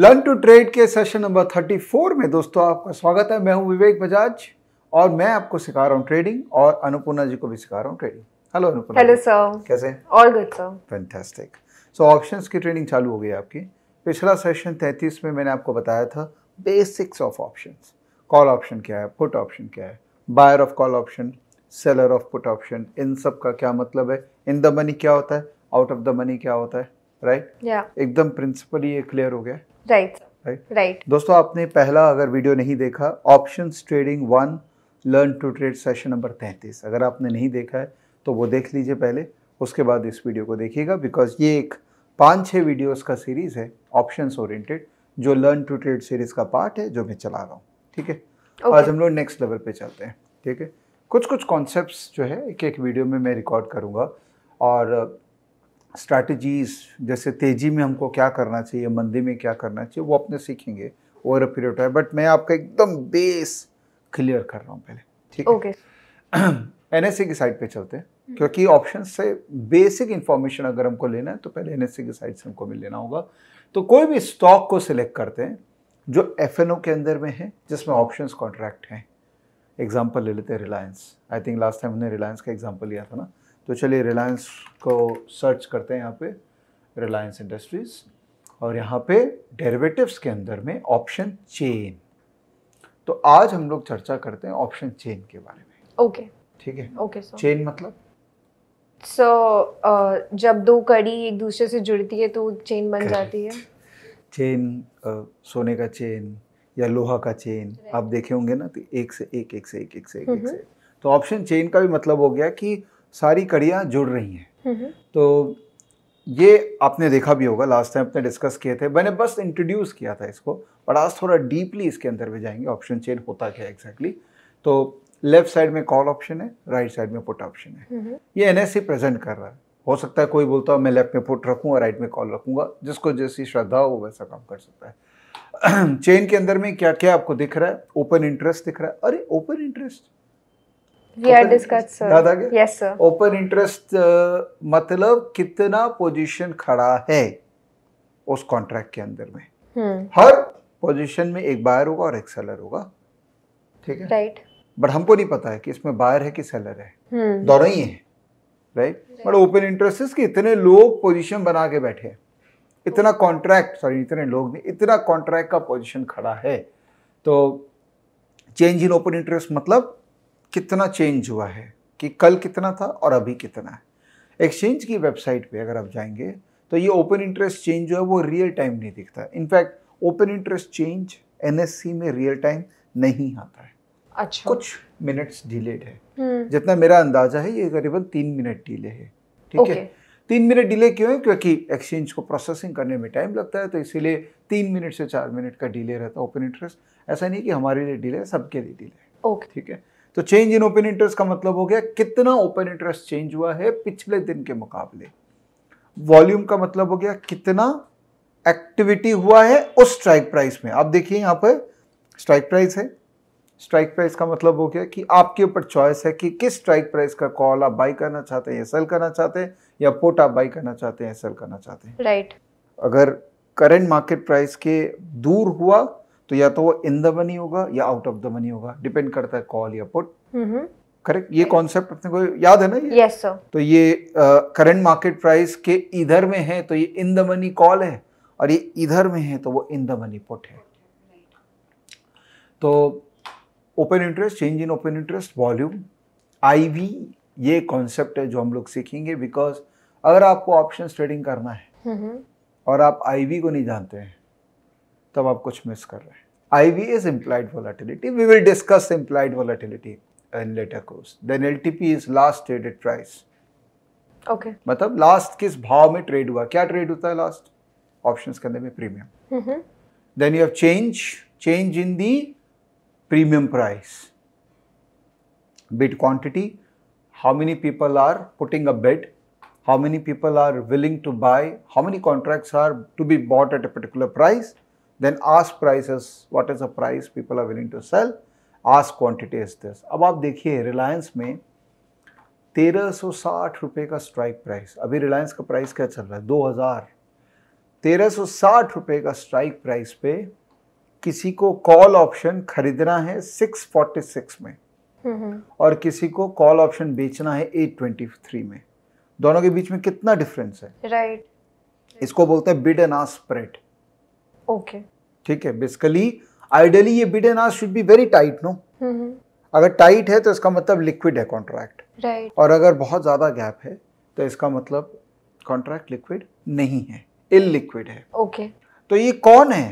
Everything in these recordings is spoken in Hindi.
लर्न टू ट्रेड के सेशन नंबर 34 में दोस्तों आपका स्वागत है मैं हूं विवेक बजाज और मैं आपको सिखा रहा हूं ट्रेडिंग और अनुपूर्णा जी को भी सिखा रहा हूं trading hello Annapurna hello sir कैसे all good sir fantastic so options की ट्रेडिंग चालू हो गई आपकी पिछला सेशन 33 में मैंने आपको बताया था basics of option call option क्या है पुट ऑप्शन क्या है buyer of call option seller of put option इन सब का क्या मतलब है इन द मनी क्या होता है आउट ऑफ द मनी क्या होता है राइट right? yeah. एकदम प्रिंसिपल ये क्लियर हो गया राइट राइट राइट दोस्तों आपने पहला अगर वीडियो नहीं देखा option trading one learn to trade session number तैंतीस अगर आपने नहीं देखा है तो वो देख लीजिए पहले उसके बाद इस वीडियो को देखिएगा बिकॉज ये एक पाँच छः वीडियोज का सीरीज़ है ऑप्शन ओरिएंटेड जो लर्न टू ट्रेड सीरीज़ का पार्ट है जो मैं चला रहा हूँ ठीक है okay. आज हम लोग नेक्स्ट लेवल पे चलते हैं ठीक है कुछ कुछ कॉन्सेप्ट्स जो है एक एक वीडियो में मैं रिकॉर्ड करूँगा और स्ट्रैटेजीज जैसे तेजी में हमको क्या करना चाहिए मंदी में क्या करना चाहिए वो अपने सीखेंगे over a period time but मैं आपका एकदम बेस क्लियर कर रहा हूँ पहले ठीक है ओके एन एस की साइड पे चलते हैं हम्म। क्योंकि ऑप्शन से बेसिक इन्फॉर्मेशन अगर हमको लेना है तो पहले एन की साइड से हमको मिल लेना होगा तो कोई भी स्टॉक को सिलेक्ट करते हैं जो एफ के अंदर में है जिसमें ऑप्शन कॉन्ट्रैक्ट हैं एग्जाम्पल ले लेते हैं Reliance I think last time हमने रिलायंस का एग्जाम्पल लिया था ना तो चलिए रिलायंस को सर्च करते हैं यहाँ पे रिलायंस इंडस्ट्रीज और यहाँ पे डेरिवेटिव्स के अंदर में ऑप्शन चेन तो आज हम लोग चर्चा करते हैं ऑप्शन चेन के बारे में ओके ठीक है ओके okay, चेन मतलब सो so, uh, जब दो कड़ी एक दूसरे से जुड़ती है तो चेन बन Correct. जाती है चेन uh, सोने का चेन या लोहा का चेन right. आप देखे होंगे ना तो एक से एक एक से एक एक से एक, एक से तो ऑप्शन चेन का भी मतलब हो गया कि सारी कड़ियाँ जुड़ रही हैं हम्म, हम्म। तो ये आपने देखा भी होगा लास्ट टाइम अपने डिस्कस किए थे मैंने बस इंट्रोड्यूस किया था इसको बट आज थोड़ा डीपली इसके अंदर भी जाएंगे ऑप्शन चेन होता क्या एग्जैक्टली exactly. तो लेफ्ट साइड में कॉल ऑप्शन है राइट साइड में पुट ऑप्शन है हम्म, ये एन प्रेजेंट कर रहा है हो सकता है कोई बोलता हो मैं लेफ्ट में पुट रखूँ और राइट में कॉल रखूंगा जिसको जैसी श्रद्धा हो वैसा काम कर सकता है चेन के अंदर में क्या क्या आपको दिख रहा है ओपन इंटरेस्ट दिख रहा है अरे open interest open interest yes uh, मतलब कितना पोजीशन खड़ा है उस कॉन्ट्रैक्ट के अंदर में hmm. हर पोजीशन में एक बायर होगा और एक सेलर होगा ठीक है राइट right. बट हमको नहीं पता है कि इसमें बायर है कि सेलर है hmm. दोनों ही है राइट बट ओपन इंटरेस्ट कि इतने लोग पोजीशन बना के बैठे हैं इतना कॉन्ट्रैक्ट सॉरी इतने लोग नहीं इतना कॉन्ट्रैक्ट का पोजीशन खड़ा है तो चेंज इन ओपन इंटरेस्ट मतलब कितना चेंज हुआ है कि कल कितना था और अभी कितना है एक्सचेंज की वेबसाइट पे अगर आप जाएंगे तो ये ओपन इंटरेस्ट चेंज जो है वो रियल टाइम नहीं दिखता in fact open interest change in में रियल टाइम नहीं आता है अच्छा कुछ मिनट्स डिलेड है हम्म। जितना मेरा अंदाजा है ये करीबन तीन मिनट डिले है ठीक okay. है तीन मिनट डिले क्यों है क्योंकि एक्सचेंज को प्रोसेसिंग करने में टाइम लगता है तो इसीलिए तीन मिनट से चार मिनट का डिले रहता है ओपन इंटरेस्ट ऐसा नहीं कि हमारे लिए डिले सबके लिए डिले ओके ठीक है तो चेंज इन ओपन इंटरेस्ट का मतलब हो गया कितना ओपन इंटरेस्ट चेंज हुआ है पिछले दिन के मुकाबले वॉल्यूम का मतलब हो गया कितना एक्टिविटी हुआ है उस स्ट्राइक प्राइस में आप देखिए यहां पर स्ट्राइक प्राइस है स्ट्राइक प्राइस का मतलब हो गया कि आपके ऊपर चॉइस है कि किस स्ट्राइक प्राइस का कॉल आप बाई करना चाहते हैं या सेल करना चाहते हैं या पोट आप बाई करना चाहते हैं या सेल करना चाहते हैं राइट right. अगर करंट मार्केट प्राइस के दूर हुआ तो या तो वो इन द मनी होगा या आउट ऑफ द मनी होगा डिपेंड करता है कॉल या पुट करेक्ट mm-hmm. ये कॉन्सेप्ट अपने को याद है ना ये yes, sir. तो ये करंट मार्केट प्राइस के इधर में है तो ये इन द मनी कॉल है और ये इधर में है तो वो इन द मनी पुट है तो open interest change in open interest volume I V ये कॉन्सेप्ट है जो हम लोग सीखेंगे बिकॉज अगर आपको ऑप्शन ट्रेडिंग करना है mm -hmm. और आप आई वी को नहीं जानते हैं तब आप कुछ मिस कर रहे हैं I V is implied volatility we will discuss implied volatility in later course then L T P is last traded price okay मतलब लास्ट किस भाव में ट्रेड हुआ क्या ट्रेड होता है लास्ट ऑप्शन के अंदर में premium then you have change change in the premium price bid quantity how many people are putting a bid how many people are willing to buy how many contracts are to be bought at a particular price then ask prices what is the price people are willing to sell ask quantity is this अब आप देखिए रिलायंस में तेरह सौ साठ रुपये का स्ट्राइक प्राइस अभी रिलायंस का प्राइस क्या चल रहा है दो हज़ार तेरह सौ साठ रुपये का स्ट्राइक प्राइस पे किसी को कॉल ऑप्शन खरीदना है सिक्स फोर्टी सिक्स में हम्म, हम्म। और किसी को कॉल ऑप्शन बेचना है एट ट्वेंटी थ्री में दोनों के बीच में कितना डिफरेंस है राइट right. इसको बोलते हैं bid and ask spread okay ठीक है बेसिकली आइडियली ये bid and ask should be very tight no अगर टाइट है तो इसका मतलब लिक्विड है कॉन्ट्रैक्ट राइट और अगर बहुत ज्यादा गैप है तो इसका मतलब कॉन्ट्रैक्ट लिक्विड नहीं है इल लिक्विड है ओके तो ये कौन है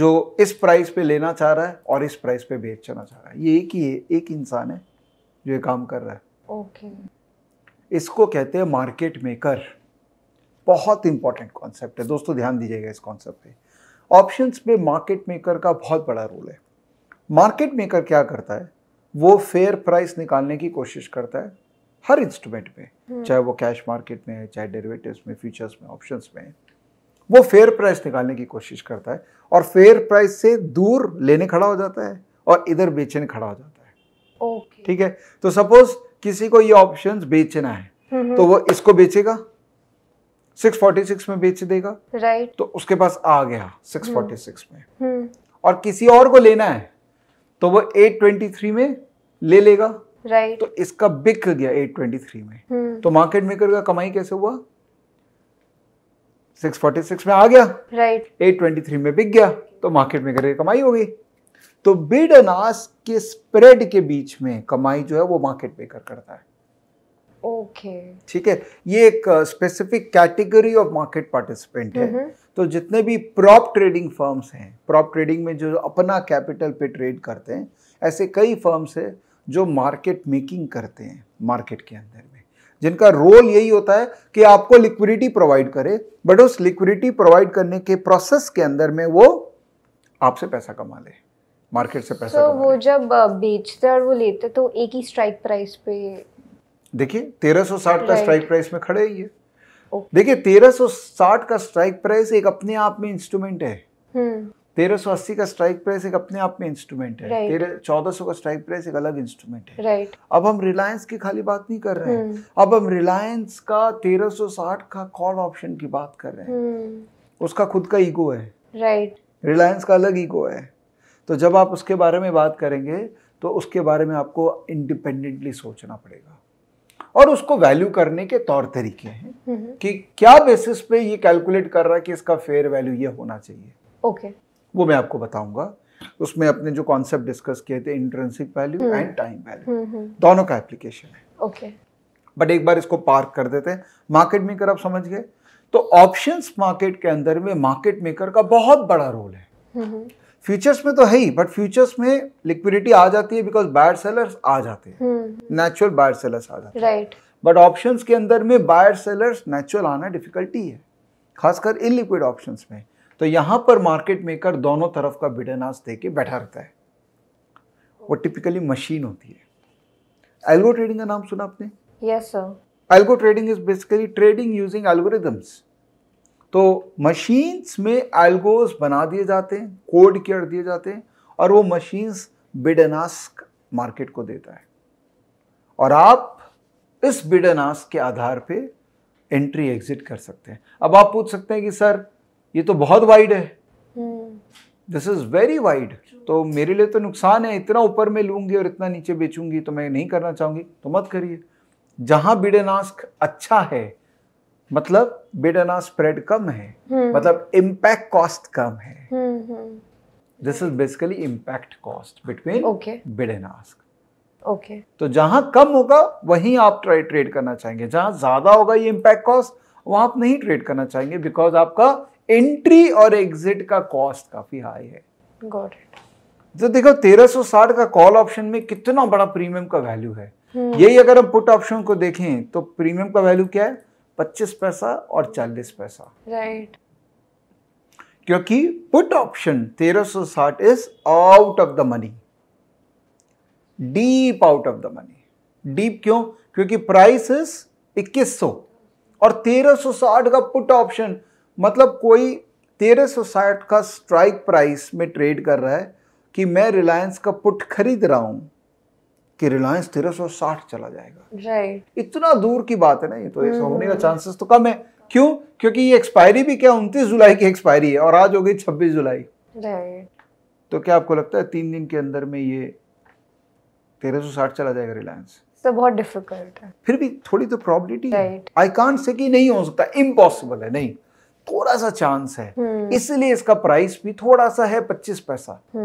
जो इस प्राइस पे लेना चाह रहा है और इस प्राइस पे बेचना चाह रहा है ये एक ही है एक इंसान है जो ये काम कर रहा है ओके okay. इसको कहते हैं मार्केट मेकर बहुत इंपॉर्टेंट कॉन्सेप्ट है दोस्तों ध्यान दीजिएगा इस कॉन्सेप्ट पे ऑप्शंस में मार्केट मेकर का बहुत बड़ा रोल है मार्केट मेकर क्या करता है वो फेयर प्राइस निकालने की कोशिश करता है हर इंस्ट्रूमेंट हम्म। में चाहे वो कैश मार्केट में है चाहे डेरिवेटिव्स में फ्यूचर्स में ऑप्शंस में वो फेयर प्राइस निकालने की कोशिश करता है और फेयर प्राइस से दूर लेने खड़ा हो जाता है और इधर बेचने खड़ा हो जाता है okay. ठीक है तो सपोज किसी को ये ऑप्शंस बेचना है हम्म, हम्म। तो वो इसको बेचेगा 646 में बेच देगा राइट right. तो उसके पास आ गया 646 हम्म। में हम्म। और किसी और को लेना है तो वो 823 में ले लेगा राइट तो इसका बिक गया 823 में हम्म। तो मार्केट मेकर का कमाई कैसे हुआ 646 में आ गया राइट right. 823 में बिक गया तो मार्केट मेकर की कमाई होगी तो बिड अनास के स्प्रेड के बीच में कमाई जो है वो मार्केट मेकर करता है ओके ठीक है ये एक specific category of market participant है तो जितने भी प्रॉप ट्रेडिंग फर्म्स हैं प्रॉप ट्रेडिंग में जो अपना कैपिटल पे ट्रेड करते हैं ऐसे कई फर्म्स है जो मार्केट मेकिंग करते हैं मार्केट के अंदर में जिनका रोल यही होता है कि आपको लिक्विडिटी प्रोवाइड करे बट उस लिक्विडिटी प्रोवाइड करने के प्रोसेस के अंदर में वो आपसे पैसा कमा ले मार्केट से पैसा so, वो जब बेचते और वो लेते तो एक ही स्ट्राइक प्राइस पे देखिए 1360 साठ का स्ट्राइक प्राइस में खड़े ही है oh. तेरह देखिए 1360 का स्ट्राइक प्राइस एक अपने आप में इंस्ट्रूमेंट है hmm. तेरह सौ अस्सी का स्ट्राइक प्राइस एक अपने आप में इंस्ट्रूमेंट है चौदह सौ का स्ट्राइक प्राइस एक अलग इंस्ट्रूमेंट है राइट अब हम रिलायंस की खाली बात नहीं कर रहे हैं hmm. अब हम रिलायंस का तेरह सौ साठ का कॉल ऑप्शन की बात कर रहे हैं hmm. उसका खुद का ईगो है राइट रिलायंस का अलग ईगो है तो जब आप उसके बारे में बात करेंगे तो उसके बारे में आपको इंडिपेंडेंटली सोचना पड़ेगा और उसको वैल्यू करने के तौर तरीके हैं हम्म, हम्म। कि क्या बेसिस पे ये कैलकुलेट कर रहा है कि इसका फेयर वैल्यू ये होना चाहिए ओके वो मैं आपको बताऊंगा उसमें अपने जो कॉन्सेप्ट डिस्कस किए थे intrinsic value and time value दोनों का एप्लीकेशन है ओके बट एक बार इसको पार्क कर देते हैं मार्केट मेकर आप समझ गए तो ऑप्शंस मार्केट के अंदर में मार्केट मेकर का बहुत बड़ा रोल है हम्म, फ्यूचर्स में तो है ही बट फ्यूचर्स में लिक्विडिटी आ जाती है बिकॉज बायर सेलर्स आ जाते हैं नेचुरल बायर सेलर्स आ जाते हैं राइट बट ऑप्शन के अंदर में बायर सेलर्स नेचुरल आना डिफिकल्टी है खासकर इलिक्विड ऑप्शन में तो यहाँ पर मार्केट मेकर दोनों तरफ का बिडनास दे के बैठा रहता है वो टिपिकली मशीन होती है एल्गो ट्रेडिंग का नाम सुना आपने yes sir algo trading is basically trading using algorithms तो मशीन्स में एल्गोज बना दिए जाते हैं कोड कर दिए जाते हैं और वो मशीन्स बिडनास्क मार्केट को देता है और आप इस बिडनास्क के आधार पे एंट्री एग्जिट कर सकते हैं अब आप पूछ सकते हैं कि सर ये तो बहुत वाइड है दिस इज वेरी वाइड तो मेरे लिए तो नुकसान है इतना ऊपर में लूंगी और इतना नीचे बेचूंगी तो मैं नहीं करना चाहूंगी तो मत करिए जहां बिडेनास्क अच्छा है मतलब बिड स्प्रेड कम है हम्म। मतलब इम्पैक्ट कॉस्ट कम है this is basically impact cost between bid and ask okay तो जहां कम होगा वहीं आप ट्रेड ट्रेड करना चाहेंगे जहां ज्यादा होगा ये इम्पैक्ट कॉस्ट वहां आप नहीं ट्रेड करना चाहेंगे बिकॉज आपका एंट्री और एग्जिट का कॉस्ट काफी हाई है गॉट इट तो देखो 1360 का कॉल ऑप्शन में कितना बड़ा प्रीमियम का वैल्यू है हम्म। यही अगर हम पुट ऑप्शन को देखें तो प्रीमियम का वैल्यू क्या है पच्चीस पैसा और चालीस पैसा राइट क्योंकि पुट ऑप्शन तेरह साठ is out of the money deep out of the money deep क्यों क्योंकि प्राइस इज इक्कीस सौ और तेरह साठ का पुट ऑप्शन मतलब कोई तेरह साठ का स्ट्राइक प्राइस में ट्रेड कर रहा है कि मैं रिलायंस का पुट खरीद रहा हूं कि रिलायंस तेरह सौ साठ चला जाएगा राइट इतना दूर की बात है ना ये तो ऐसा होने हम्म। का चांसेस तो कम है क्यों क्योंकि ये एक्सपायरी भी क्या उनतीस जुलाई की एक्सपायरी है और आज हो गई छब्बीस जुलाई राइट तो क्या आपको लगता है तीन दिन के अंदर में ये तेरह सौ साठ चला जाएगा रिलायंस तो बहुत डिफिकल्ट है फिर भी थोड़ी तो प्रॉब्लिटी आई कान से कि नहीं हो सकता इम्पॉसिबल है नहीं थोड़ा सा चांस है हम्म। इसलिए इसका प्राइस भी थोड़ा सा है पच्चीस पैसा गॉट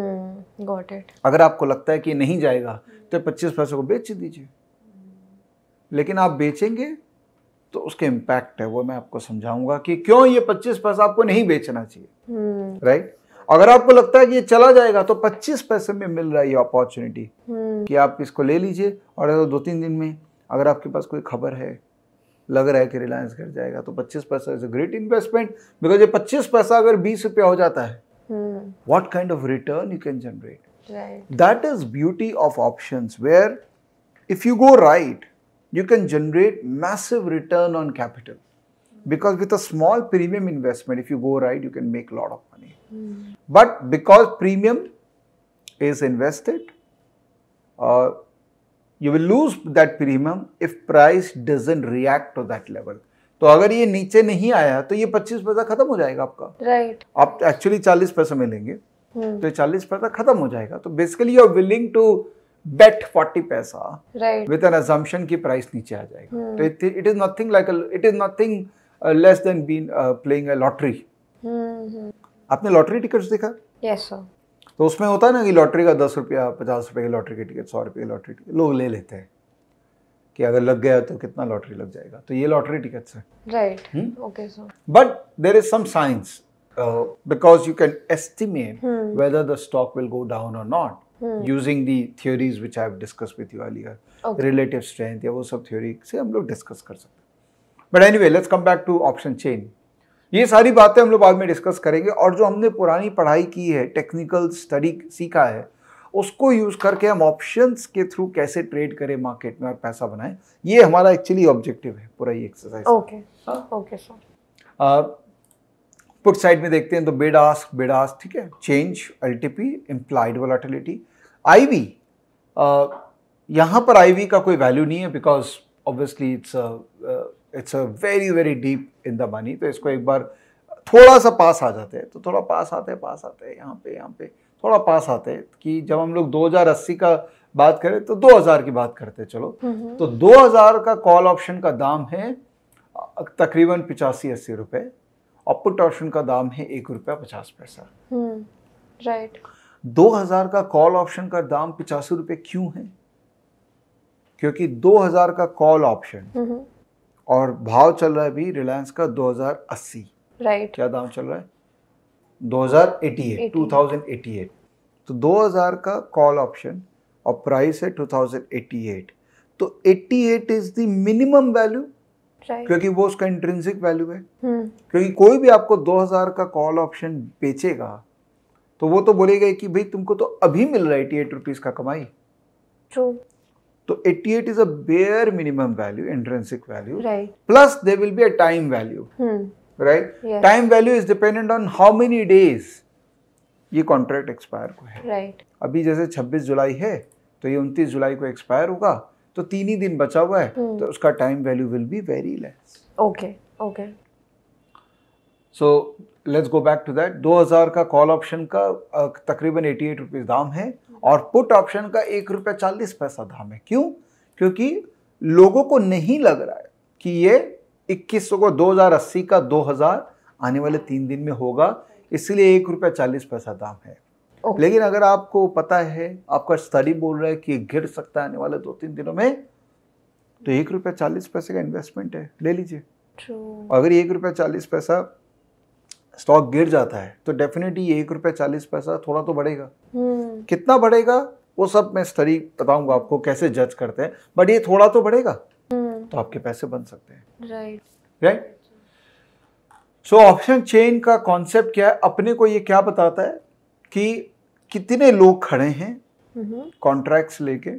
हम्म, इट अगर आपको लगता है कि नहीं जाएगा तो पच्चीस पैसे को बेच दीजिए लेकिन आप बेचेंगे तो उसके इम्पैक्ट है वो मैं आपको समझाऊंगा कि क्यों ये पच्चीस पैसा आपको नहीं बेचना चाहिए राइट हम्म। right? अगर आपको लगता है कि ये चला जाएगा तो पच्चीस पैसे में मिल रहा है ये अपॉर्चुनिटी कि आप इसको ले लीजिए और दो तीन दिन में अगर आपके पास कोई खबर है लग रहा है कि रिलायंस घट जाएगा तो पच्चीस पैसा is a great investment because ये पच्चीस पैसा अगर बीस रुपया हो जाता है what kind of return you can generate that is beauty of option where if you go right you can generate massive return on capital because with a small premium investment if you go right you can make lot of money but because premium is invested और you will lose that premium if price doesn't react to that level तो अगर ये नीचे नहीं आया तो ये पच्चीस पैसा खत्म हो जाएगा आपका राइट right. आप एक्चुअली चालीस पैसे में लेंगे hmm. तो चालीस पैसा खत्म हो जाएगा तो basically you are willing to bet forty पैसा राइट विद एन एजम्पन की प्राइस नीचे आ जाएगा hmm. तो it is nothing like it is nothing less than being playing a lottery आपने लॉटरी टिकट्स देखा यस yes, सर तो उसमें होता है ना कि लॉटरी का दस रुपया पचास रुपये की लॉटरी की टिकट सौ रुपये की लॉटरी टिकट लोग ले लेते हैं कि अगर लग गया तो कितना लॉटरी लग जाएगा तो ये लॉटरी टिकट्स है right okay sir but there is some because you can estimate whether the stock will go down और not using the theories which I discuss with you earlier relative strength या वो सब थ्योरी से हम लोग डिस्कस कर सकते हैं but anyway let's come back to option chain ये सारी बातें हम लोग बाद में डिस्कस करेंगे और जो हमने पुरानी पढ़ाई की है टेक्निकल स्टडी सीखा है उसको यूज़ करके हम ऑप्शंस के थ्रू कैसे ट्रेड करें मार्केट में और पैसा बनाएं ये हमारा एक्चुअली ऑब्जेक्टिव है पूरा ये exercise okay okay sir put side में देखते हैं तो बेड आस्क बेड आस्क ठीक है change LTP implied volatility IV यहाँ पर आईवी का कोई वैल्यू नहीं है because obviously it's it's a very very deep in the money तो इसको एक बार थोड़ा सा पास आ जाते हैं तो थोड़ा पास आते हैं पास आते हैं यहाँ पे यहाँ पे थोड़ा पास आते हैं कि जब हम लोग दो का बात करें तो 2000 की बात करते चलो तो 2000 का कॉल ऑप्शन का दाम है तकरीबन पिचासी अस्सी रुपये और पुट ऑप्शन का दाम है एक रुपया पचास पैसा राइट हम्म, दो हजार का कॉल ऑप्शन का दाम पिचासी रुपये क्यों है क्योंकि दो हजार का कॉल ऑप्शन और भाव चल रहा है अभी रिलायंस का 2080 राइट right. क्या दाम चल रहा है 2088 2088 तो 2000 का कॉल ऑप्शन और प्राइस है 2088 तो 88 इज द मिनिमम वैल्यू क्योंकि वो उसका इंट्रेंसिक वैल्यू है hmm. क्योंकि कोई भी आपको 2000 का कॉल ऑप्शन बेचेगा तो वो तो बोलेगा कि भाई तुमको तो अभी मिल रहा है एटी एट रुपीज का कमाई True. तो 88 is uh minimum value intrinsic value plus there will be a time value right time value is dependent on how many days ये कॉन्ट्रैक्ट एक्सपायर को है राइट right. अभी जैसे 26 जुलाई है तो ये 29 जुलाई को एक्सपायर होगा तो तीन ही दिन बचा हुआ है hmm. तो उसका time value will be very less okay okay so let's go back to that 2000 का कॉल ऑप्शन का तकरीबन 88 रुपीस दाम है और पुट ऑप्शन का एक रुपये चालीस पैसा दाम है क्यों क्योंकि लोगों को नहीं लग रहा है कि ये इक्कीस को दो हज़ार अस्सी का दो हज़ार आने वाले तीन दिन में होगा इसलिए एक रुपया चालीस पैसा दाम है लेकिन अगर आपको पता है आपका स्टडी बोल रहा है कि गिर सकता है आने वाले दो तीन दिनों में तो एक रुपया चालीस पैसे का इन्वेस्टमेंट है ले लीजिए अगर एक रुपया चालीस पैसा स्टॉक गिर जाता है तो डेफिनेटली एक रुपया चालीस पैसा थोड़ा तो बढ़ेगा hmm. कितना बढ़ेगा वो सब मैं स्टडी बताऊंगा आपको कैसे जज करते हैं बट ये थोड़ा तो बढ़ेगा हम्म। तो आपके पैसे बन सकते हैं right right so option chain का कॉन्सेप्ट क्या है अपने को ये क्या बताता है कि कितने लोग खड़े हैं कॉन्ट्रैक्ट्स हम्म। लेके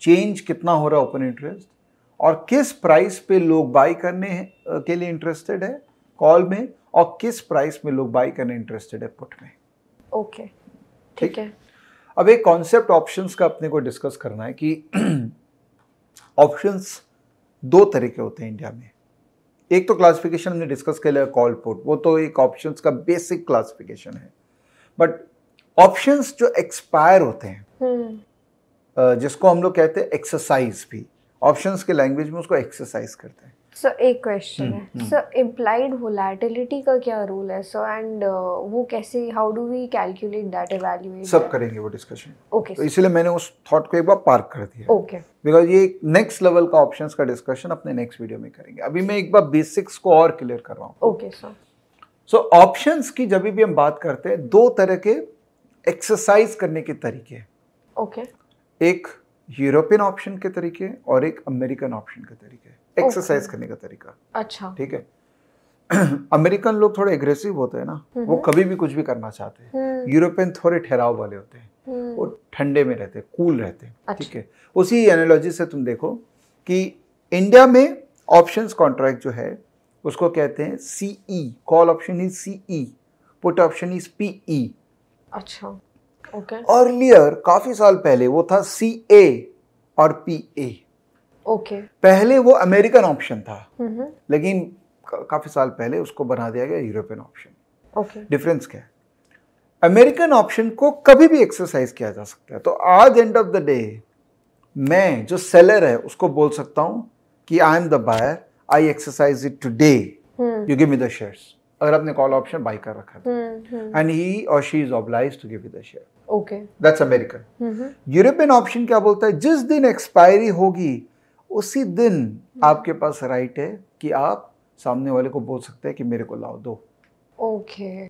चेंज कितना हो रहा है ओपन इंटरेस्ट और किस प्राइस पे लोग बाई करने के लिए इंटरेस्टेड है कॉल में और किस प्राइस में लोग बाई करने इंटरेस्टेड है पुट में ओके okay. ठीक है अब एक कॉन्सेप्ट ऑप्शंस का अपने को डिस्कस करना है कि ऑप्शंस दो तरह के होते हैं इंडिया में एक तो क्लासिफिकेशन हमने डिस्कस कर लिया कॉल पुट वो तो एक ऑप्शंस का बेसिक क्लासिफिकेशन है बट ऑप्शंस जो एक्सपायर होते हैं हम्म। जिसको हम लोग कहते हैं एक्सरसाइज भी ऑप्शंस के लैंग्वेज में उसको एक्सरसाइज करते हैं सो एक क्वेश्चन है सो इम्प्लाइड वोलेटिलिटी का क्या रोल है सो एंड uh, वो कैसे how do we calculate that evaluate सब करेंगे वो डिस्कशन ओके तो इसीलिए मैंने उस थॉट को एक बार पार्क कर दिया ओके बिकॉज ये नेक्स्ट लेवल का ऑप्शंस का डिस्कशन अपने नेक्स्ट वीडियो में करेंगे अभी मैं एक बार बेसिक्स को और क्लियर कर रहा हूँ ओके सर सो ऑप्शंस की जब भी हम बात करते हैं दो तरह के एक्सरसाइज करने के तरीके ओके एक यूरोपियन ऑप्शन के तरीके और एक अमेरिकन ऑप्शन के तरीके एक्सरसाइज करने का तरीका अच्छा ठीक है अमेरिकन लोग थोड़े एग्रेसिव होते हैं ना वो हम्म। कभी भी कुछ भी करना चाहते हैं हम्म। यूरोपियन थोड़े ठहराव वाले होते हैं वो हम्म। ठंडे में रहते हैं कूल रहते हैं अच्छा। ठीक है उसी एनालॉजी से तुम देखो कि इंडिया में ऑप्शंस कॉन्ट्रैक्ट जो है उसको कहते हैं CE call option is CE put option is PE अच्छा ओके okay. अर्लियर काफी साल पहले वो था सी ए और पी ए ओके पहले वो अमेरिकन ऑप्शन था लेकिन काफी साल पहले उसको बना दिया गया यूरोपियन ऑप्शन ओके डिफरेंस क्या है अमेरिकन ऑप्शन को कभी भी एक्सरसाइज किया जा सकता है तो आज एंड ऑफ द डे मैं जो सेलर है उसको बोल सकता हूं कि I am the buyer I exercise it today you give me the shares अगर आपने कॉल ऑप्शन बाई कर रखा था एंड ही और she is obliged to give the share okay that's American European option क्या बोलता है जिस दिन एक्सपायरी होगी उसी दिन आपके पास राइट है कि आप सामने वाले को बोल सकते हैं कि मेरे को लाओ दो okay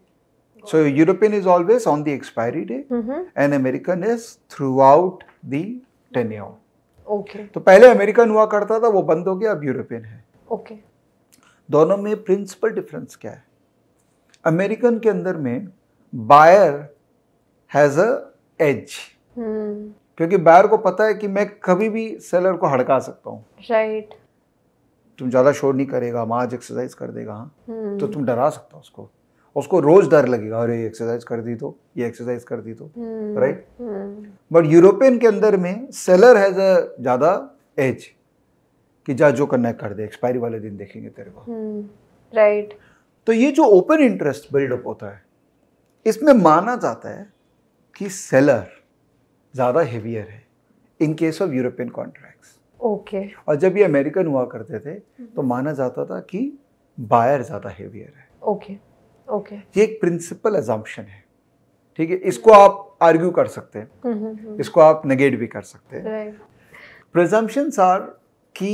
so European is always on the expiry day and American is throughout okay तो पहले अमेरिकन हुआ करता था वो बंद हो गया अब यूरोपियन है ओके okay. दोनों में प्रिंसिपल डिफरेंस क्या है अमेरिकन के अंदर में बायर हैज एज क्योंकि बायर को पता है कि मैं कभी भी सेलर को हड़का सकता हूँ राइट right. तुम ज़्यादा शोर नहीं करेगा हम आज एक्सरसाइज कर देगा हाँ hmm. तो तुम डरा सकता हो उसको उसको रोज डर लगेगा अरे एक्सरसाइज कर दी तो ये एक्सरसाइज कर दी तो राइट बट यूरोपियन के अंदर में सेलर हैज़ ज़्यादा एज कि जा जो करना है कर दे एक्सपायरी वाले दिन देखेंगे तेरे को राइट हम्म, hmm. right. तो ये जो ओपन इंटरेस्ट बिल्डअप होता है इसमें माना जाता है कि सेलर ज़्यादा हेवियर है in case of European contracts okay और जब ये अमेरिकन हुआ करते थे हम्म। तो माना जाता था कि बायर ज़्यादा हेवियर है ओके ओके ये एक प्रिंसिपल एजाम्पन है ठीक है इसको हम्म। आप आर्ग्यू कर सकते हैं हम्म, इसको आप नेगेट भी कर सकते हैं प्रजम्पन्स आर कि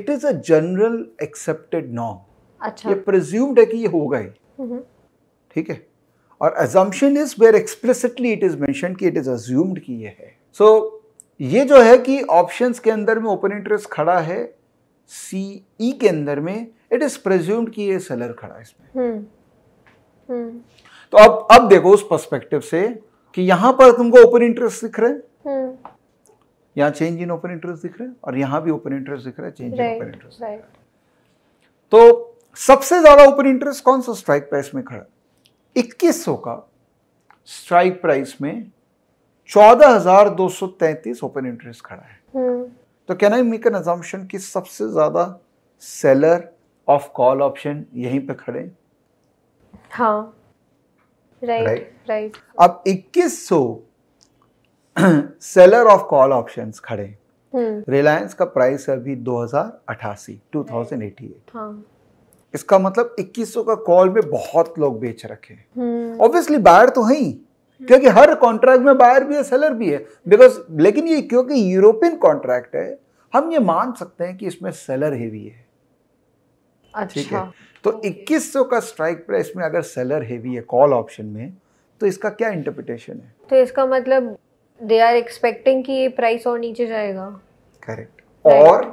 it is a general accepted norm अच्छा ये प्रज्यूम्ड है कि ये होगा ही ठीक है और assumption is where expressly it is mention कि इट इज अज्यूम्ड कि ये है सो so, ये जो है कि ऑप्शंस के अंदर में ओपन इंटरेस्ट खड़ा है सी ई e के अंदर में इट इज प्रेज्यूम्ड कि ये सेलर खड़ा है इसमें हम्म, हम्म। तो अब अब देखो उस पर्सपेक्टिव से कि यहां पर तुमको ओपन इंटरेस्ट दिख रहे हैं यहाँ चेंज इन ओपन इंटरेस्ट दिख रहे हैं और यहां भी ओपन इंटरेस्ट दिख रहा है चेंज इन ओपन इंटरेस्ट तो सबसे ज्यादा ओपन इंटरेस्ट कौन सा स्ट्राइक प्राइस में खड़ा 2100 का स्ट्राइक प्राइस में चौदह हजार दो सौ तैतीस ओपन इंटरेस्ट खड़ा है हम्म। तो can I make an assumption कि सबसे ज्यादा सेलर ऑफ कॉल ऑप्शन यहीं पे खड़े हाँ राइट राइट अब 2100 सेलर ऑफ कॉल ऑप्शंस खड़े रिलायंस हम्म। का प्राइस अभी दो हजार अठासी टू थाउजेंड एटी एट इसका मतलब 2100 का कॉल में बहुत लोग बेच रखे ऑब्वियसली हम्म। बायर तो है ही क्योंकि हर कॉन्ट्रैक्ट में बायर भी है सेलर भी है बिकॉज लेकिन ये क्योंकि यूरोपियन कॉन्ट्रैक्ट है हम ये मान सकते हैं कि इसमें सेलर हेवी है अच्छा। ठीक है तो इक्कीस सौ का स्ट्राइक प्राइस में अगर सेलर हेवी है कॉल ऑप्शन में तो इसका क्या इंटरप्रिटेशन है तो इसका मतलब दे आर एक्सपेक्टिंग कि ये प्राइस और नीचे जाएगा करेक्ट और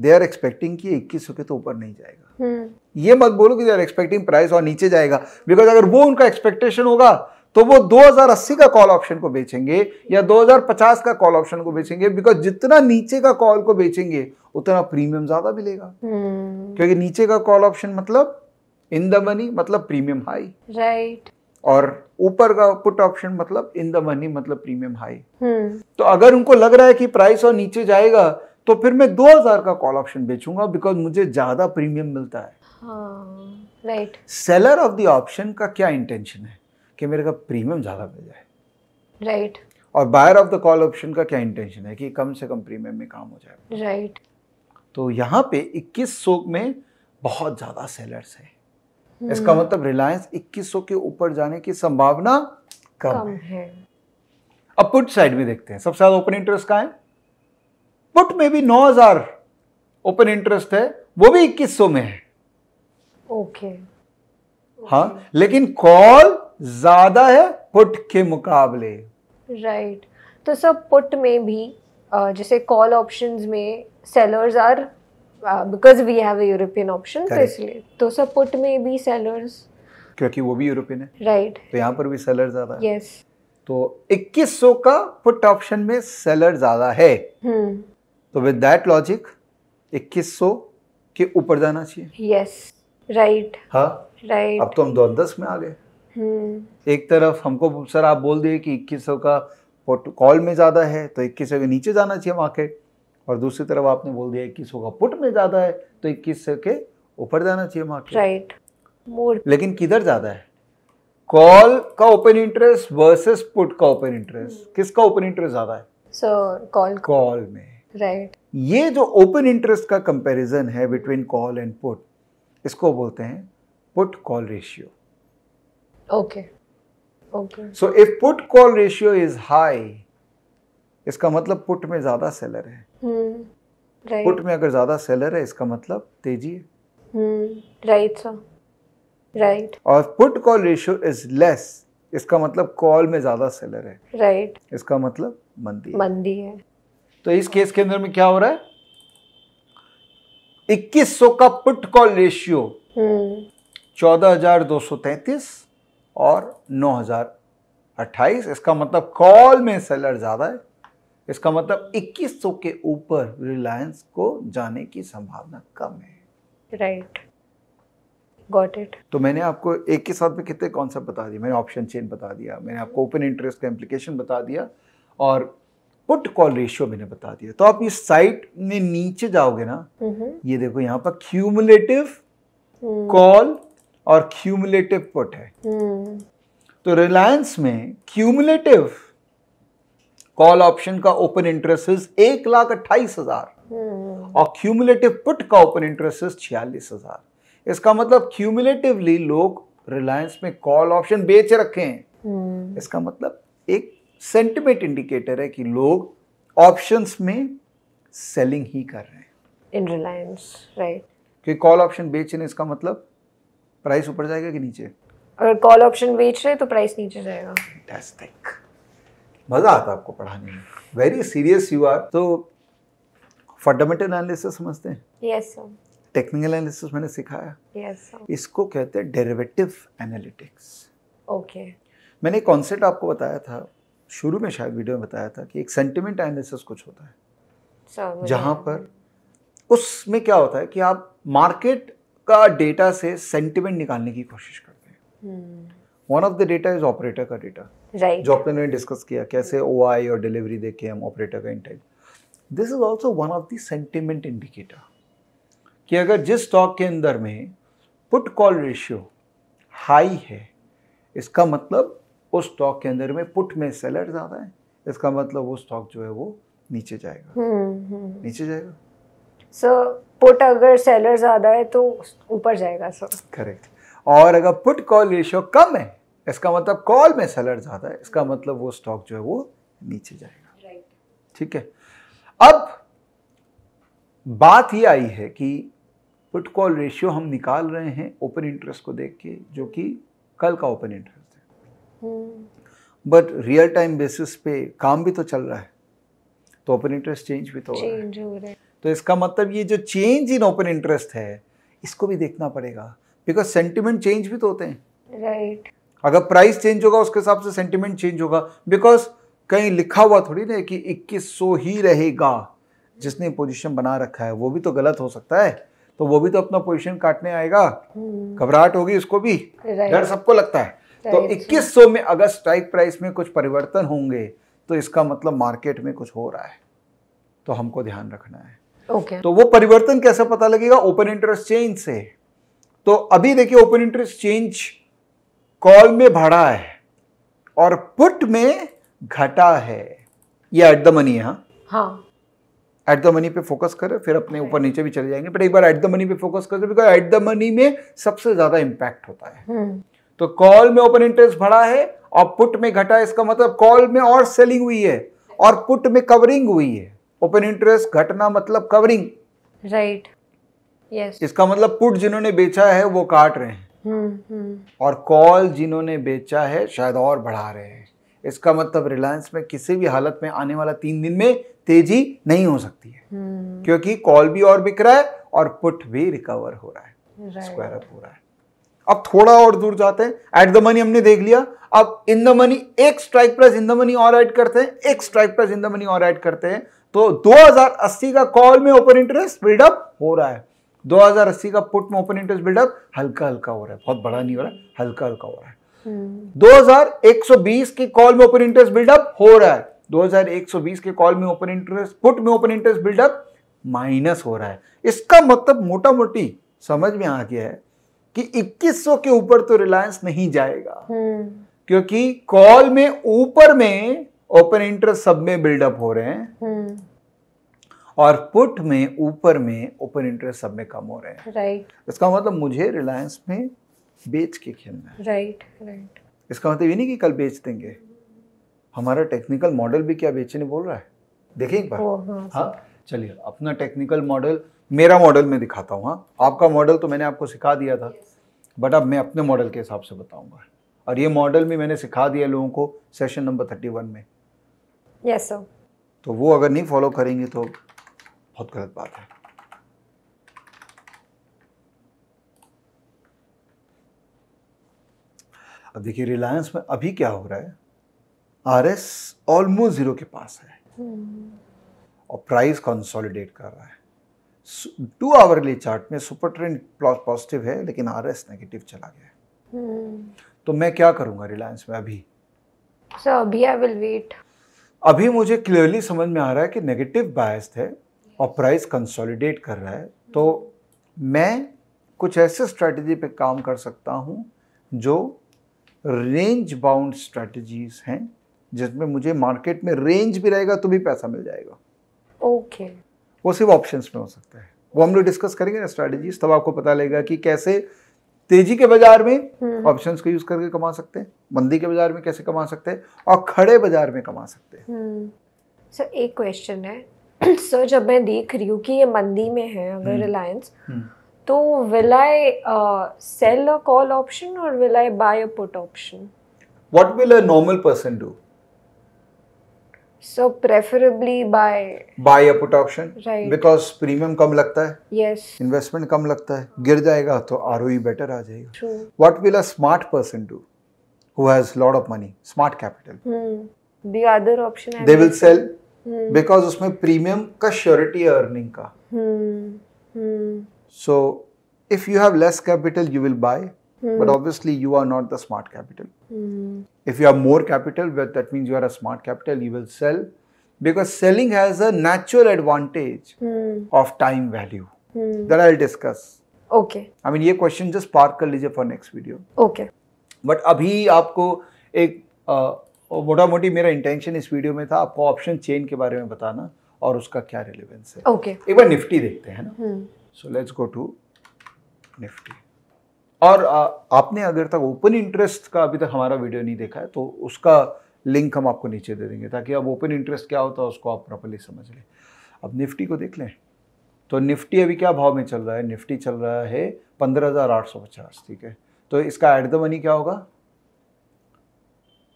दे आर एक्सपेक्टिंग कि इक्कीस के तो ऊपर नहीं जाएगा हम्म। ये मत बोलो कि आर एक्सपेक्टिंग प्राइस और नीचे जाएगा बिकॉज अगर वो उनका एक्सपेक्टेशन होगा तो वो 2080 का कॉल ऑप्शन को बेचेंगे या 2050 का कॉल ऑप्शन को बेचेंगे बिकॉज जितना नीचे का कॉल को बेचेंगे उतना प्रीमियम ज्यादा मिलेगा हम्म। क्योंकि नीचे का कॉल ऑप्शन मतलब इन द मनी मतलब प्रीमियम हाई राइट और ऊपर का पुट ऑप्शन मतलब इन द मनी मतलब प्रीमियम हम्म। हाई तो अगर उनको लग रहा है कि प्राइस और नीचे जाएगा तो फिर मैं 2000 का कॉल ऑप्शन बेचूंगा बिकॉज मुझे ज़्यादा प्रीमियम मिलता है right seller of the option का क्या इंटेंशन है कि मेरे का प्रीमियम ज़्यादा मिल जाए राइट right. और buyer of the call option का क्या इंटेंशन है कि कम से कम प्रीमियम में काम हो जाए राइट right. तो यहाँ पे 2100 में बहुत ज़्यादा सेलर्स है hmm. हम्म। इसका मतलब रिलायंस 2100 के ऊपर जाने की संभावना कम, कम है।, है अब पुट साइड में देखते हैं सबसे ज़्यादा ओपन इंटरेस्ट का है पुट में भी 9000 ओपन इंटरेस्ट है वो भी 2100 में है ओके हाँ लेकिन कॉल ज्यादा है पुट के मुकाबले राइट तो सब पुट में भी जैसे कॉल ऑप्शंस में sellers are because we have European option तो इसलिए तो सब पुट में भी सेलर्स क्योंकि वो भी यूरोपियन है राइट right. तो यहाँ पर भी सेलर ज्यादा है यस yes. तो 2100 का पुट ऑप्शन में सेलर ज्यादा है hmm. तो विद दैट लॉजिक इक्कीस सौ के ऊपर जाना चाहिए यस राइट हाँ राइट अब तो हम दो दस में आ गए हम्म। एक तरफ हमको सर आप बोल दिए कि इक्कीस सौ का कॉल में ज़्यादा है तो इक्कीस सौ के नीचे जाना चाहिए मार्केट और दूसरी तरफ आपने बोल दिया इक्कीस का पुट में ज़्यादा है तो इक्कीस सौ के ऊपर जाना चाहिए मार्केट राइट लेकिन किधर ज़्यादा है कॉल का ओपन इंटरेस्ट वर्सेस पुट का ओपन इंटरेस्ट हम्म। किसका ओपन इंटरेस्ट ज़्यादा है सर कॉल कॉल में राइट right. ये जो ओपन इंटरेस्ट का कंपैरिजन है बिटवीन कॉल एंड पुट इसको बोलते हैं put call ratio okay okay so if put call ratio is high इसका मतलब पुट में ज्यादा सेलर है hmm. right. पुट में अगर ज्यादा सेलर है इसका मतलब तेजी है राइट सर राइट और put call ratio is less इसका मतलब कॉल में ज्यादा सेलर है राइट right. इसका मतलब मंदी मंदी है तो इस केस के अंदर में क्या हो रहा है इक्कीस सौ का पुट कॉल रेशियो चौदह हजार दो सौ तैतीस और नौ हजार अट्ठाईस इसका मतलब कॉल में सेलर ज्यादा है इसका मतलब इक्कीस सौ के ऊपर रिलायंस को जाने की संभावना कम है राइट गॉट इट तो मैंने आपको एक के साथ में कितने कॉन्सेप्ट बता दिए मैंने ऑप्शन चेन बता दिया मैंने आपको ओपन इंटरेस्ट का एम्प्लीकेशन बता दिया और पुट कॉल रेशियो मैंने बता दिया तो आप इस साइट में नीचे जाओगे ना ये देखो यहाँ पर क्यूमुलेटिव हम्म। कॉल और क्यूमुलेटिव पुट है हम्म। तो रिलायंस में क्यूमुलेटिव कॉल ऑप्शन का ओपन इंटरेस्ट इज एक लाख अट्ठाईस हजार हम्म। और क्यूमुलेटिव पुट का ओपन इंटरेस्ट इज छियालीस हजार इसका मतलब क्यूमुलेटिवली लोग रिलायंस में कॉल ऑप्शन बेच रखे हैं इसका मतलब एक सेंटिमेंट इंडिकेटर है कि लोग ऑप्शंस में सेलिंग ही कर रहे हैं इन रिलायंस राइट कि कॉल ऑप्शन बेच रहे इसका मतलब प्राइस ऊपर जाएगा कि नीचे अगर कॉल ऑप्शन बेच रहे तो प्राइस नीचे जाएगा फैंटास्टिक मजा आता आपको पढ़ाने में वेरी सीरियस यू आर तो फंडामेंटल एनालिसिस समझते हैं यस सर टेक्निकल एनालिसिस मैंने सिखाया यस सर इसको कहते हैं डेरिवेटिव एनालिटिक्स ओके मैंने कॉन्सेप्ट आपको बताया था शुरू में शायद वीडियो में बताया था कि एक सेंटिमेंट एनालिसिस कुछ होता है जहाँ पर उसमें क्या होता है कि आप मार्केट का डेटा से सेंटिमेंट निकालने की कोशिश करते हैं one of the data is operator का डेटा right. जो आपने डिस्कस किया कैसे ओ और डिलीवरी देख के हम ऑपरेटर का intent this is also one of the sentiment indicator कि अगर जिस स्टॉक के अंदर में पुट कॉल रेशियो हाई है इसका मतलब उस स्टॉक के अंदर में पुट में सेलर ज़्यादा है इसका मतलब वो स्टॉक जो है वो नीचे जाएगा हम्म, हम्म। नीचे जाएगा सो so, पुट अगर सेलर ज़्यादा है तो ऊपर जाएगा सर करेक्ट और अगर पुट कॉल रेशियो कम है इसका मतलब कॉल में सेलर ज़्यादा है इसका मतलब वो स्टॉक जो है वो नीचे जाएगा राइट ठीक है अब बात ये आई है कि पुट कॉल रेशियो हम निकाल रहे हैं ओपन इंटरेस्ट को देख के जो कि कल का open interest but real time basis पे काम भी तो चल रहा है तो ओपन इंटरेस्ट चेंज भी तो हो रहा है तो इसका मतलब ये जो चेंज इन ओपन इंटरेस्ट है इसको भी देखना पड़ेगा बिकॉज सेंटिमेंट चेंज भी तो होते हैं राइट right. अगर प्राइस चेंज होगा उसके हिसाब से सेंटिमेंट चेंज होगा बिकॉज कहीं लिखा हुआ थोड़ी ना कि 2100 ही रहेगा जिसने पोजीशन बना रखा है वो भी तो गलत हो सकता है तो वो भी तो अपना पोजीशन काटने आएगा हम्म। घबराहट होगी उसको भी डर सबको लगता है तो 2100 में अगर स्ट्राइक प्राइस में कुछ परिवर्तन होंगे तो इसका मतलब मार्केट में कुछ हो रहा है तो हमको ध्यान रखना है okay. तो वो परिवर्तन कैसे पता लगेगा ओपन इंटरेस्ट चेंज से तो अभी देखिए ओपन इंटरेस्ट चेंज कॉल में बढ़ा है और पुट में घटा है ये एट द मनी है हाँ एट द मनी पे फोकस करें फिर अपने ऊपर नीचे भी चले जाएंगे बट एक बार एट द मनी पे फोकस करें बिकॉज एट द मनी में सबसे ज्यादा इंपैक्ट होता है हम्म। तो कॉल में ओपन इंटरेस्ट बढ़ा है और पुट में घटा इसका मतलब कॉल में और सेलिंग हुई है और पुट में कवरिंग हुई है ओपन इंटरेस्ट घटना मतलब कवरिंग राइट यस इसका मतलब पुट जिन्होंने बेचा है वो काट रहे हैं हम्म, हम्म। और कॉल जिन्होंने बेचा है शायद और बढ़ा रहे हैं इसका मतलब रिलायंस में किसी भी हालत में आने वाला तीन दिन में तेजी नहीं हो सकती है हम्म। क्योंकि कॉल भी और बिक रहा है और पुट भी रिकवर हो रहा है स्क्वायर अप हो रहा है अब थोड़ा और दूर जाते हैं एट द मनी हमने देख लिया अब इन द मनी एक strike price in the money और ऐड करते हैं एक strike price in the money और ऐड करते हैं तो 2080 का कॉल में ओपन इंटरेस्ट बिल्डअप हो रहा है 2080 का पुट में ओपन इंटरेस्ट बिल्डअप हल्का हल्का हो रहा है बहुत बड़ा नहीं हो रहा है हल्का हल्का हो रहा है हम्म। दो के कॉल में ओपन इंटरेस्ट बिल्डअप हो रहा है 2120 के कॉल में ओपन इंटरेस्ट पुट में ओपन इंटरेस्ट बिल्डअप माइनस हो रहा है इसका मतलब मोटा मोटी समझ में आ गया है कि 2100 के ऊपर तो रिलायंस नहीं जाएगा हम्म। क्योंकि कॉल में ऊपर में ओपन इंटरेस्ट सब में बिल्डअप हो रहे हैं हम्म। और पुट में ऊपर में ओपन इंटरेस्ट सब में कम हो रहे हैं राइट इसका मतलब मुझे रिलायंस में बेच के खेलना है राइट राइट इसका मतलब ये नहीं कि कल बेच देंगे हमारा टेक्निकल मॉडल भी क्या बेचने बोल रहा है देखें एक बार हाँ, हाँ चलिए अपना टेक्निकल मॉडल मेरा मॉडल मैं दिखाता हूँ हाँ आपका मॉडल तो मैंने आपको सिखा दिया था बट अब मैं अपने मॉडल के हिसाब से बताऊंगा और ये मॉडल भी मैंने सिखा दिया लोगों को सेशन नंबर थर्टी वन में यस yes, सर तो वो अगर नहीं फॉलो करेंगे तो बहुत गलत बात है अब देखिए रिलायंस में अभी क्या हो रहा है आर एस ऑलमोस्ट जीरो के पास है hmm. और प्राइस कंसोलिडेट कर रहा है टू आवरली चार्ट में सुपर ट्रेंड पॉजिटिव है लेकिन आर एस नेगेटिव चला गया है hmm. तो मैं क्या करूंगा रिलायंस में अभी सो अभी आई विल वेट अभी मुझे क्लियरली समझ में आ रहा है कि नेगेटिव बायस है और प्राइस कंसोलिडेट कर रहा है तो मैं कुछ ऐसे स्ट्रेटजी पे काम कर सकता हूँ जो रेंज बाउंड स्ट्रेटजीज हैं जिसमें मुझे मार्केट में रेंज भी रहेगा तो भी पैसा मिल जाएगा ओके okay. वो सिर्फ ऑप्शंस में हो सकता है वो हम लोग डिस्कस करेंगे ना स्ट्रैटेजीज तब आपको पता लगेगा कि कैसे तेजी के बाजार में ऑप्शन हम्म। को यूज करके कमा सकते हैं मंदी के बाजार में कैसे कमा सकते हैं और खड़े बाजार में कमा सकते हैं सर हम्म। एक क्वेश्चन है सर जब मैं देख रही हूँ कि ये मंदी में है अगर रिलायंस हम्म। तो will I sell a call option और will I buy a put option what will a normal person do So preferably by buy a put option. Right. Because premium कम लगता है. Yes. Investment कम लगता है. गिर जाएगा तो ROE better आ जाएगा. True. What will a smart person do, who has lot of money, smart capital? Hmm. The other option. I they will sell. Hmm. Because उसमें premium का surety earning का. Hmm. Hmm. So if you have less capital, you will buy. hmm. But obviously, you are not the smart capital. Hmm. If you have more capital, well, that means you are a smart capital. You will sell because selling has a natural advantage hmm. of time value hmm. that I'll discuss. Okay. I mean, ये question just park कर लीजिए for next video. Okay. But अभी आपको एक मोटा मोटी मेरा intention इस वीडियो में था आपको ऑप्शन चेन के बारे में बताना और उसका क्या रिलेवेंस है ओके okay. एक बार निफ्टी देखते हैं ना so let's go to Nifty और आपने अगर तक ओपन इंटरेस्ट का अभी तक हमारा वीडियो नहीं देखा है तो उसका लिंक हम आपको नीचे दे देंगे ताकि अब ओपन इंटरेस्ट क्या होता है उसको आप प्रॉपरली समझ लें अब निफ्टी को देख लें तो निफ्टी अभी क्या भाव में चल रहा है निफ्टी चल रहा है पंद्रह हज़ार आठ सौ पचास ठीक है तो इसका एट द मनी क्या होगा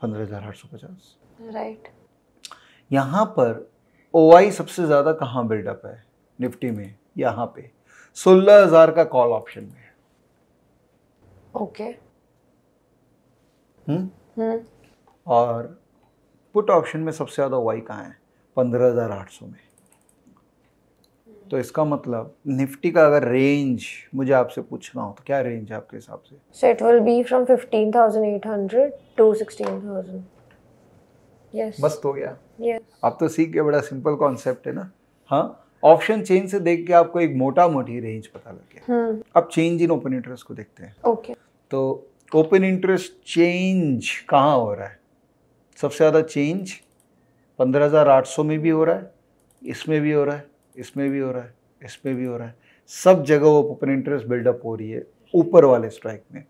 पंद्रह हज़ार आठ सौ पचास राइट यहाँ पर ओ सबसे ज़्यादा कहाँ बिल्डअप है निफ्टी में यहाँ पे सोलह हज़ार का कॉल ऑप्शन में ओके हम्म? हम्म और पुट ऑप्शन में सबसे ज़्यादा वाई कहाँ है पंद्रह हज़ार आठ सौ में तो इसका मतलब निफ्टी का अगर रेंज मुझे आपसे पूछना हो तो क्या रेंज है आपके हिसाब से so it will be from 15800 to 16000 yes बस तो हो गया यस आप तो सीख गए बड़ा सिंपल कॉन्सेप्ट है ना हाँ ऑप्शन चेंज से देख के आपको एक मोटा मोटी रेंज पता लग गया हम्म। अब चेंज इन ओपन इंटरेस्ट को देखते हैं ओके okay. तो ओपन इंटरेस्ट चेंज कहाँ हो रहा है सबसे ज़्यादा चेंज 15,800 में भी हो रहा है इसमें भी हो रहा है इसमें भी हो रहा है इसमें भी हो रहा है सब जगह वो ओपन इंटरेस्ट बिल्डअप हो रही है ऊपर वाले स्ट्राइक में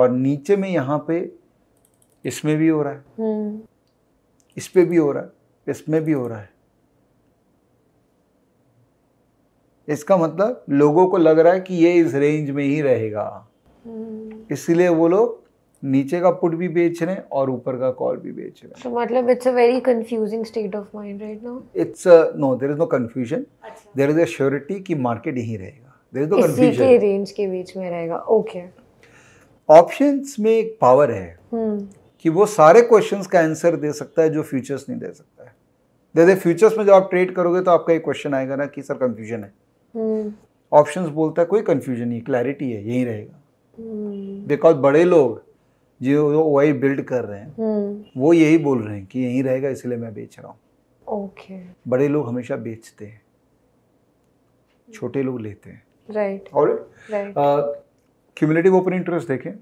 और नीचे में यहाँ पे इसमें भी हो रहा है हम्म। इस पर भी हो रहा है इसमें भी हो रहा है इसका मतलब लोगों को लग रहा है कि ये इस रेंज में ही रहेगा हम्म। इसलिए वो लोग नीचे का पुट भी बेच रहे हैं और ऊपर का कॉल भी बेच रहे हैं तो मतलब it's a very confusing state of mind right now it's no there is no confusion there is a surety कि मार्केट यहीं रहेगा देयर इज नो कंफ्यूजन के रेंज के बीच में रहेगा ओके ऑप्शंस में एक पावर है hmm. कि वो सारे क्वेश्चंस का आंसर दे सकता है जो फ्यूचर्स नहीं दे सकता है जैसे फ्यूचर्स में जब आप ट्रेड करोगे तो आपका एक क्वेश्चन आएगा ना कि सर कंफ्यूजन है ऑप्शंस hmm. बोलता है कोई कंफ्यूजन नहीं क्लैरिटी है यही रहेगा बिकॉज हम्म। बड़े लोग जो वही बिल्ड कर रहे हैं हम्म। वो यही बोल रहे हैं कि यही रहेगा इसलिए मैं बेच रहा हूँ ओके okay. बड़े लोग हमेशा बेचते हैं छोटे लोग लेते हैं राइट और क्यूमुलेटिव ओपन इंटरेस्ट देखें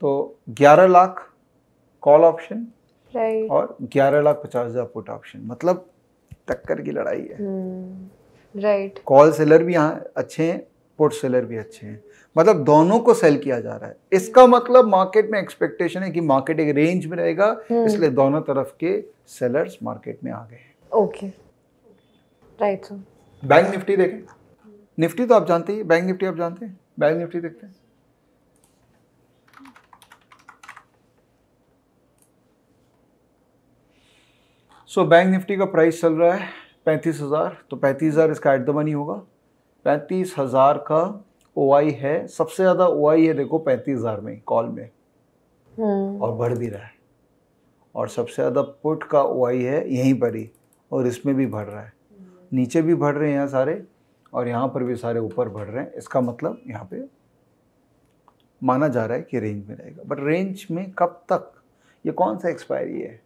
तो 11 लाख कॉल ऑप्शन राइट और 11 लाख पचास हजार पुट ऑप्शन मतलब टक्कर की लड़ाई है राइट कॉल सेलर भी यहाँ अच्छे हैं पुट सेलर भी अच्छे हैं मतलब दोनों को सेल किया जा रहा है इसका मतलब मार्केट में एक्सपेक्टेशन है कि मार्केट एक रेंज में रहेगा हम्म। इसलिए दोनों तरफ के सेलर्स मार्केट में आ गए ओके राइट बैंक निफ्टी देखें निफ्टी तो आप जानते ही बैंक निफ्टी आप जानते हैं बैंक निफ्टी देखते हैं सो so, बैंक निफ्टी का प्राइस चल रहा है पैंतीस हज़ार तो पैंतीस हज़ार इसका एट द मनी होगा पैंतीस हज़ार का ओ है सबसे ज़्यादा ओ है देखो पैंतीस हज़ार में कॉल में हम्म। और बढ़ भी रहा है और सबसे ज़्यादा पुट का ओ है यहीं पर ही और इसमें भी बढ़ रहा है हम्म। नीचे भी बढ़ रहे हैं सारे और यहाँ पर भी सारे ऊपर बढ़ रहे हैं इसका मतलब यहाँ पे माना जा रहा है कि रेंज में रहेगा बट रेंज में कब तक ये कौन सा एक्सपायरी है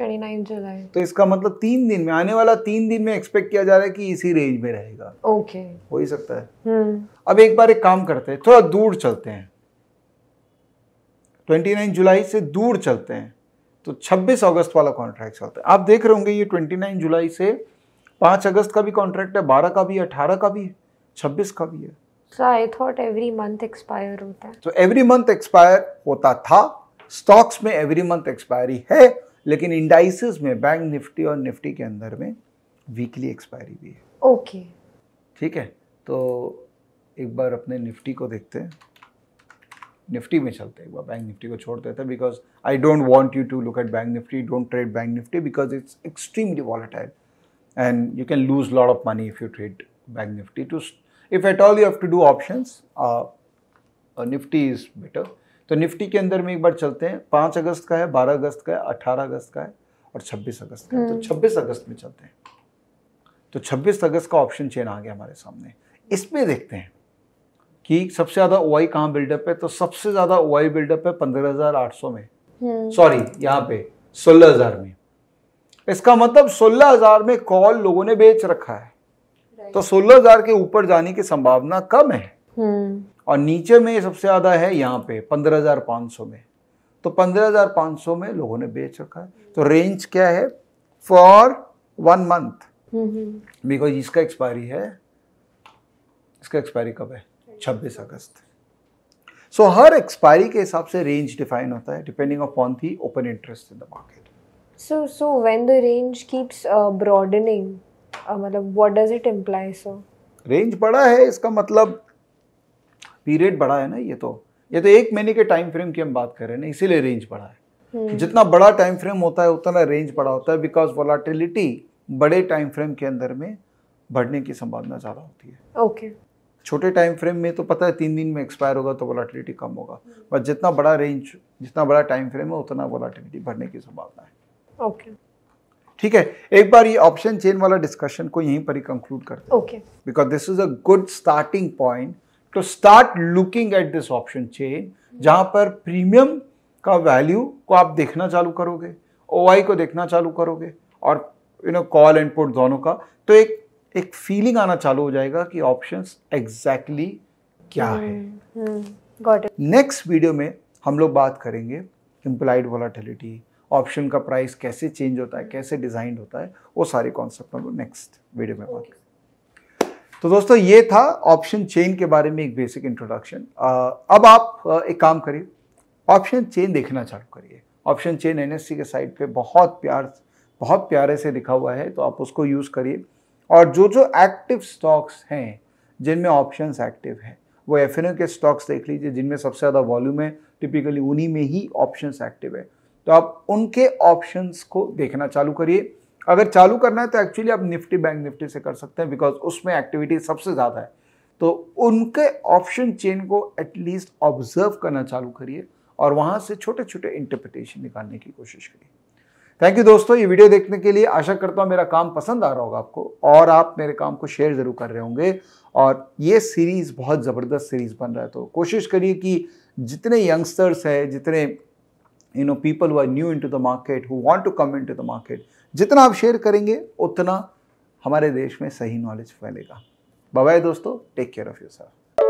29 जुलाई तो इसका मतलब तीन दिन में आने वाला तीन दिन में एक्सपेक्ट किया जा रहा है कि इसी रेंज में रहेगा ओके हो ही सकता है hmm. अब एक बार एक काम करते हैं थोड़ा दूर चलते हैं 29 जुलाई से दूर चलते हैं तो 26 अगस्त वाला कॉन्ट्रैक्ट चलता है आप देख रहे होंगे ये 29 जुलाई से 5 अगस्त का भी कॉन्ट्रैक्ट है 12 का भी है 18 का भी है 26 का भी है so I thought every month expire होता है तो एवरी मंथ एक्सपायर होता था स्टॉक्स में एवरी मंथ एक्सपायरी है लेकिन इंडाइसिस में बैंक निफ्टी और निफ्टी के अंदर में वीकली एक्सपायरी भी है ओके ठीक है तो एक बार अपने निफ्टी को देखते हैं निफ्टी में चलते हैं एक बार बैंक निफ्टी को छोड़ देते हैं because I don't want you to look at bank Nifty don't trade bank Nifty because it's extremely volatile and you can lose lot of money if you trade bank Nifty too if at all you have to do option Nifty is better तो निफ्टी के अंदर में एक बार चलते हैं पाँच अगस्त का है बारह अगस्त का है अट्ठारह अगस्त का है और छब्बीस अगस्त का है तो हम्म। छब्बीस अगस्त में चलते हैं तो छब्बीस अगस्त का ऑप्शन चेन आ गया हमारे सामने इसमें देखते हैं कि सबसे ज़्यादा ओ आई कहाँ बिल्डअप है तो सबसे ज़्यादा ओ आई बिल्डअप है पंद्रह हज़ार आठ सौ में सॉरी हम्म। यहाँ पे सोलह हज़ार में इसका मतलब सोलह हज़ार में कॉल लोगों ने बेच रखा है तो सोलह हजार के ऊपर जाने की संभावना कम है हम्म। और नीचे में सबसे ज़्यादा है यहाँ पे पंद्रह हजार सौ में तो पंद्रह हजार सौ में लोगों ने बेच रखा है तो रेंज क्या है फॉर वन मंथ बिकॉज इसका एक्सपायरी है इसका एक्सपायरी कब है छब्बीस अगस्त सो so, हर एक्सपायरी के हिसाब से रेंज डिफाइन होता है depending upon the open interest in the market so so when the range keeps broadening मतलब what does it imply so range बड़ा है इसका मतलब पीरियड बढ़ा है ना ये तो ये तो एक महीने के टाइम फ्रेम की हम बात कर रहे हैं ना इसीलिए रेंज बढ़ा है हम्म। जितना बड़ा टाइम फ्रेम होता है उतना रेंज बड़ा होता है बिकॉज वोलाटिलिटी बड़े टाइम फ्रेम के अंदर में बढ़ने की संभावना ज़्यादा होती है ओके छोटे टाइम फ्रेम में तो पता है तीन दिन में एक्सपायर होगा तो वोलाटिलिटी कम होगा बट जितना बड़ा रेंज जितना बड़ा टाइम फ्रेम है उतना वोलाटिलिटी बढ़ने की संभावना है ओके ठीक है एक बार ये ऑप्शन चेन वाला डिस्कशन को यहीं पर ही कंक्लूड करते हैं okay because this is a good starting point to start looking at this option chain जहां पर premium का value को आप देखना चालू करोगे OI को देखना चालू करोगे और you know call and put दोनों का तो एक एक फीलिंग आना चालू हो जाएगा कि ऑप्शंस एग्जैक्टली exactly क्या है नेक्स्ट वीडियो में हम लोग बात करेंगे इम्प्लाइड वॉलाटिलिटी ऑप्शन का प्राइस कैसे चेंज होता है हम्म। कैसे डिजाइन होता है वो सारे कॉन्सेप्ट हम लोग नेक्स्ट वीडियो में बात करेंगे तो दोस्तों ये था ऑप्शन चेन के बारे में एक बेसिक इंट्रोडक्शन अब आप एक काम करिए ऑप्शन चेन देखना चालू करिए ऑप्शन चेन एन के साइट पे बहुत प्यार बहुत प्यारे से लिखा हुआ है तो आप उसको यूज़ करिए और जो जो एक्टिव स्टॉक्स हैं जिनमें ऑप्शंस एक्टिव हैं वो एफ के स्टॉक्स देख लीजिए जिनमें सबसे ज़्यादा वॉल्यूम है टिपिकली उन्हीं में ही ऑप्शंस एक्टिव है तो आप उनके ऑप्शंस को देखना चालू करिए अगर चालू करना है तो एक्चुअली आप निफ्टी बैंक निफ्टी से कर सकते हैं बिकॉज उसमें एक्टिविटी सबसे ज़्यादा है तो उनके ऑप्शन चेन को एटलीस्ट ऑब्जर्व करना चालू करिए और वहाँ से छोटे छोटे इंटरप्रिटेशन निकालने की कोशिश करिए थैंक यू दोस्तों ये वीडियो देखने के लिए आशा करता हूँ मेरा काम पसंद आ रहा होगा आपको और आप मेरे काम को शेयर ज़रूर कर रहे होंगे और ये सीरीज़ बहुत ज़बरदस्त सीरीज़ बन रहा है तो कोशिश करिए कि जितने यंगस्टर्स है जितने you know people who are new into the market who to come in to the market जितना आप शेयर करेंगे उतना हमारे देश में सही नॉलेज फैलेगा बाय दोस्तों take care of you self